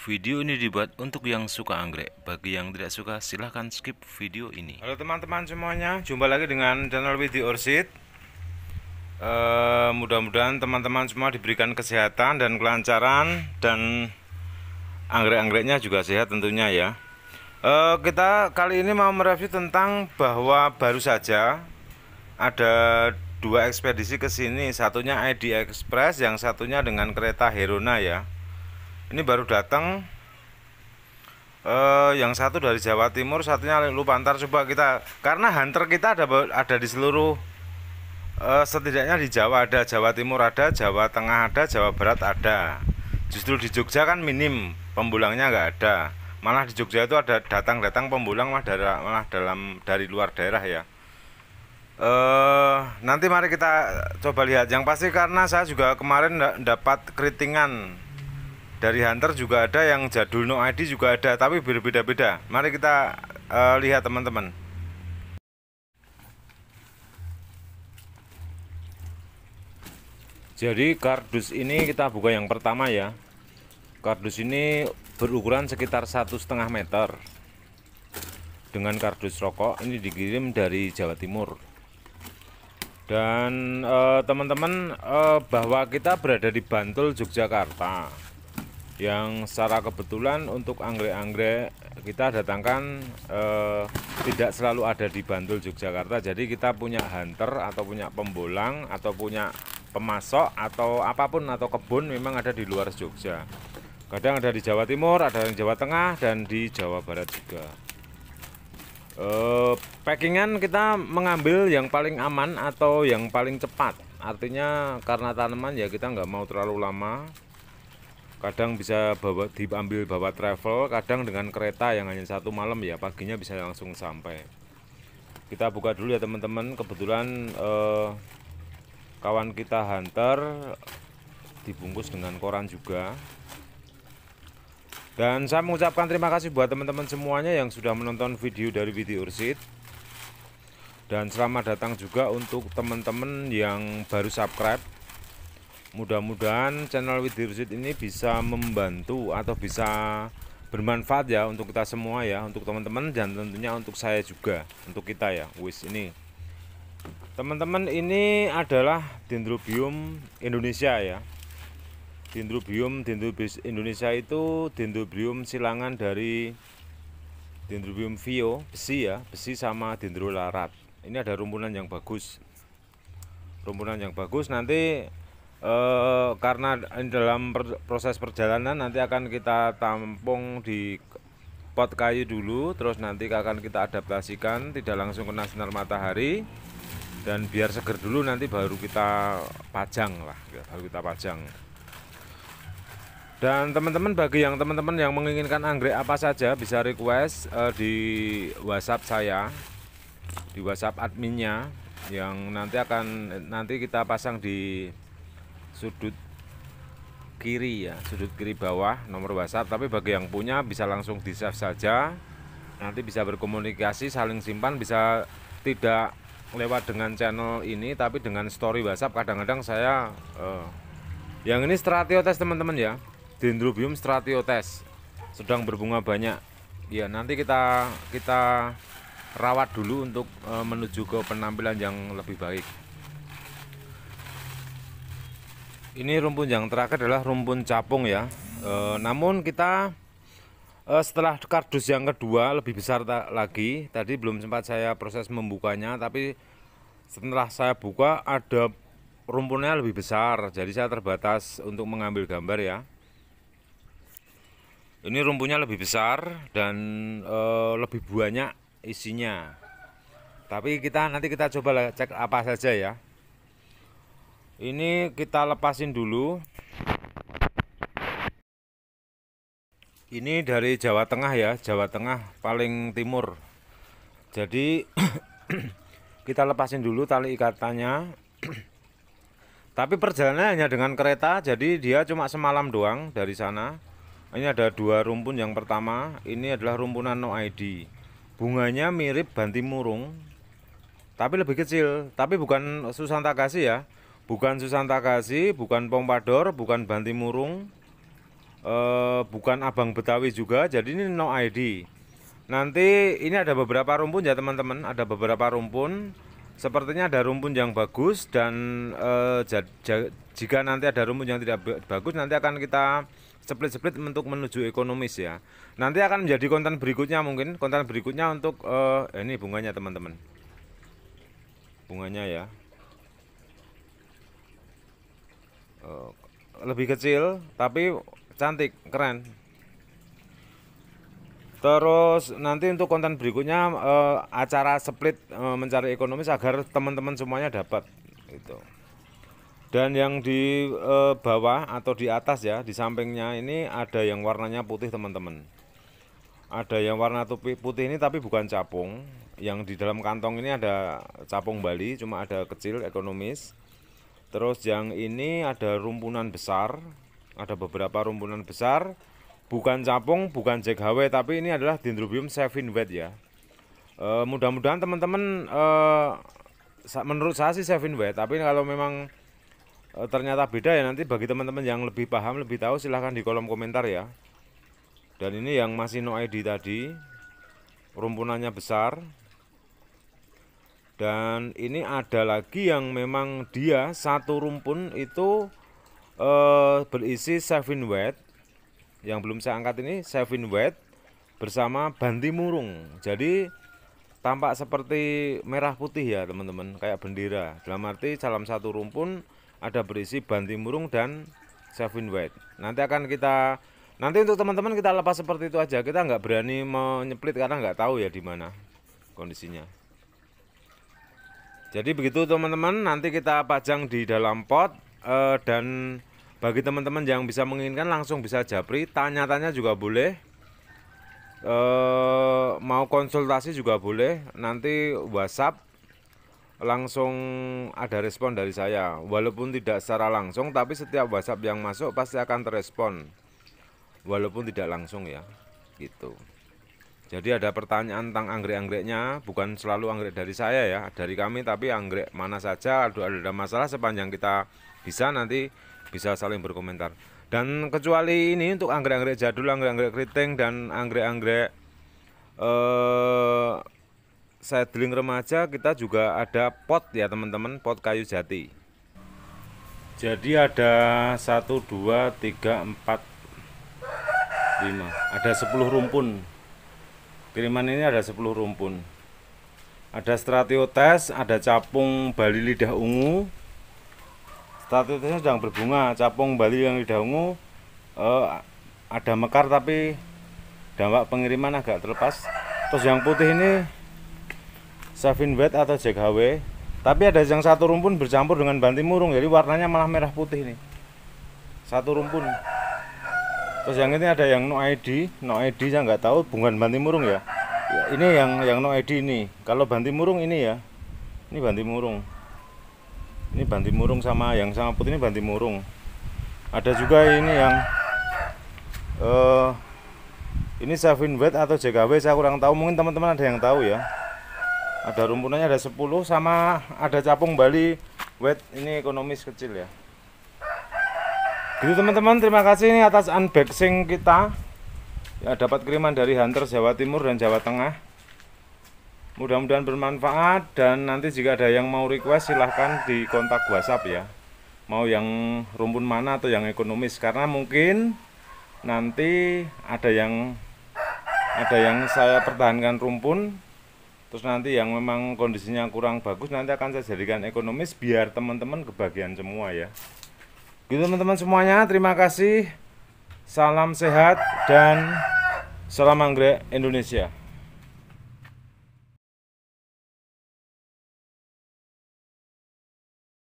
Video ini dibuat untuk yang suka anggrek. Bagi yang tidak suka, silahkan skip video ini. Halo teman-teman semuanya, jumpa lagi dengan channel Video Orchid. Uh, Mudah-mudahan teman-teman semua diberikan kesehatan dan kelancaran dan anggrek-anggreknya juga sehat tentunya ya. Uh, kita kali ini mau mereview tentang bahwa baru saja ada dua ekspedisi ke sini, satunya ID Express, yang satunya dengan kereta Herona ya ini baru datang eh, yang satu dari Jawa Timur satunya Antar coba kita karena hunter kita ada ada di seluruh eh, setidaknya di Jawa ada Jawa Timur ada Jawa Tengah ada Jawa Barat ada justru di Jogja kan minim pembulangnya nggak ada malah di Jogja itu ada datang-datang pembulang malah dari, malah dalam dari luar daerah ya Uh, nanti mari kita coba lihat. Yang pasti karena saya juga kemarin dapat keritingan dari Hunter juga ada yang jadul no ID juga ada tapi berbeda-beda mari kita uh, lihat teman-teman jadi kardus ini kita buka yang pertama ya kardus ini berukuran sekitar satu setengah meter dengan kardus rokok ini dikirim dari Jawa Timur dan eh, teman-teman eh, eh, bahwa kita berada di Bantul Yogyakarta yang secara kebetulan untuk anggrek-anggrek kita datangkan eh, tidak selalu ada di Bantul Yogyakarta jadi kita punya hunter atau punya pembolang atau punya pemasok atau apapun atau kebun memang ada di luar Jogja kadang ada di Jawa Timur ada di Jawa Tengah dan di Jawa Barat juga eh, packingan kita mengambil yang paling aman atau yang paling cepat artinya karena tanaman ya kita nggak mau terlalu lama kadang bisa bawa diambil bawa travel kadang dengan kereta yang hanya satu malam ya paginya bisa langsung sampai kita buka dulu ya teman-teman kebetulan eh, kawan kita hunter dibungkus dengan koran juga dan saya mengucapkan terima kasih buat teman-teman semuanya yang sudah menonton video dari video Ursit Dan selamat datang juga untuk teman-teman yang baru subscribe mudah-mudahan channel Widirusit ini bisa membantu atau bisa bermanfaat ya untuk kita semua ya untuk teman-teman dan tentunya untuk saya juga untuk kita ya wis ini teman-teman ini adalah dendrobium Indonesia ya dendrobium dendrobis Indonesia itu dendrobium silangan dari dendrobium vio besi ya besi sama dendrolarat ini ada rumpunan yang bagus rumpunan yang bagus nanti eh, karena dalam proses perjalanan nanti akan kita tampung di pot kayu dulu terus nanti akan kita adaptasikan tidak langsung kena sinar matahari dan biar seger dulu nanti baru kita pajang lah ya, baru kita pajang dan teman-teman bagi yang teman-teman yang menginginkan anggrek apa saja bisa request eh, di WhatsApp saya di WhatsApp adminnya yang nanti akan nanti kita pasang di sudut kiri ya sudut kiri bawah nomor WhatsApp tapi bagi yang punya bisa langsung di save saja nanti bisa berkomunikasi saling simpan bisa tidak lewat dengan channel ini tapi dengan story WhatsApp kadang-kadang saya uh, yang ini stratiotes teman-teman ya dendrobium stratiotes sedang berbunga banyak ya nanti kita kita rawat dulu untuk uh, menuju ke penampilan yang lebih baik ini rumpun yang terakhir adalah rumpun capung ya e, namun kita e, setelah kardus yang kedua lebih besar ta lagi tadi belum sempat saya proses membukanya tapi setelah saya buka ada rumpunnya lebih besar jadi saya terbatas untuk mengambil gambar ya ini rumpunnya lebih besar dan e, lebih banyak isinya tapi kita nanti kita coba cek apa saja ya ini kita lepasin dulu ini dari Jawa Tengah ya Jawa Tengah paling timur jadi kita lepasin dulu tali ikatannya tapi perjalanannya hanya dengan kereta jadi dia cuma semalam doang dari sana ini ada dua rumpun yang pertama ini adalah rumpunan no ID bunganya mirip bantimurung tapi lebih kecil tapi bukan Susanta Kasih ya bukan Susanta Kasih, bukan Pompador, bukan Banti Murung, eh, bukan Abang Betawi juga. Jadi ini no ID. Nanti ini ada beberapa rumpun ya teman-teman, ada beberapa rumpun. Sepertinya ada rumpun yang bagus dan eh, jika nanti ada rumpun yang tidak bagus nanti akan kita split-split untuk menuju ekonomis ya. Nanti akan menjadi konten berikutnya mungkin konten berikutnya untuk eh, ini bunganya teman-teman. Bunganya ya. Eh, lebih kecil tapi cantik keren terus nanti untuk konten berikutnya uh, acara split uh, mencari ekonomis agar teman-teman semuanya dapat itu dan yang di uh, bawah atau di atas ya di sampingnya ini ada yang warnanya putih teman-teman ada yang warna putih ini tapi bukan capung yang di dalam kantong ini ada capung Bali cuma ada kecil ekonomis Terus yang ini ada rumpunan besar, ada beberapa rumpunan besar, bukan capung, bukan JHW, tapi ini adalah Dendrobium savinwet ya. E, mudah-mudahan teman-teman e, menurut saya sih savinwet, tapi kalau memang e, ternyata beda ya nanti bagi teman-teman yang lebih paham, lebih tahu silahkan di kolom komentar ya. Dan ini yang masih no ID tadi, rumpunannya besar, dan ini ada lagi yang memang dia satu rumpun itu uh, berisi seven Wet yang belum saya angkat ini seven Wet bersama Banti Murung. Jadi tampak seperti merah putih ya teman-teman kayak bendera. Dalam arti dalam satu rumpun ada berisi Banti Murung dan seven Wet. Nanti akan kita nanti untuk teman-teman kita lepas seperti itu aja. Kita nggak berani menyeplit karena nggak tahu ya di mana kondisinya. Jadi begitu teman-teman, nanti kita pajang di dalam pot uh, dan bagi teman-teman yang bisa menginginkan langsung bisa japri, tanya-tanya juga boleh. uh, mau konsultasi juga boleh, nanti WhatsApp langsung ada respon dari saya. Walaupun tidak secara langsung, tapi setiap WhatsApp yang masuk pasti akan terespon. Walaupun tidak langsung ya. Gitu. Jadi ada pertanyaan tentang anggrek-anggreknya, bukan selalu anggrek dari saya ya, dari kami tapi anggrek mana saja ada ada masalah sepanjang kita bisa nanti bisa saling berkomentar. Dan kecuali ini untuk anggrek-anggrek jadul, anggrek-anggrek keriting dan anggrek-anggrek eh dling remaja kita juga ada pot ya teman-teman, pot kayu jati. Jadi ada 1 2 3 4 5. Ada 10 rumpun Kiriman ini ada 10 rumpun. Ada stratiotes, ada capung Bali lidah ungu. Stratiotesnya sedang berbunga, capung Bali yang lidah ungu eh, ada mekar tapi dampak pengiriman agak terlepas. Terus yang putih ini Savin Wet atau JKW. Tapi ada yang satu rumpun bercampur dengan banti murung, jadi warnanya malah merah putih ini. Satu rumpun terus yang ini ada yang no ID no ID saya nggak tahu bunga murung ya. ya ini yang yang no ID ini kalau banti murung ini ya ini banti murung ini banti murung sama yang sama putih ini banti murung ada juga ini yang uh, ini Savin Wet atau JKW saya kurang tahu mungkin teman-teman ada yang tahu ya ada rumpunannya ada 10 sama ada capung Bali wet ini ekonomis kecil ya Gitu teman-teman, terima kasih ini atas unboxing kita. Ya dapat kiriman dari Hunter Jawa Timur dan Jawa Tengah. Mudah-mudahan bermanfaat dan nanti jika ada yang mau request silahkan di kontak WhatsApp ya. Mau yang rumpun mana atau yang ekonomis karena mungkin nanti ada yang ada yang saya pertahankan rumpun terus nanti yang memang kondisinya kurang bagus nanti akan saya jadikan ekonomis biar teman-teman kebagian semua ya Gitu teman-teman semuanya, terima kasih. Salam sehat dan salam anggrek Indonesia.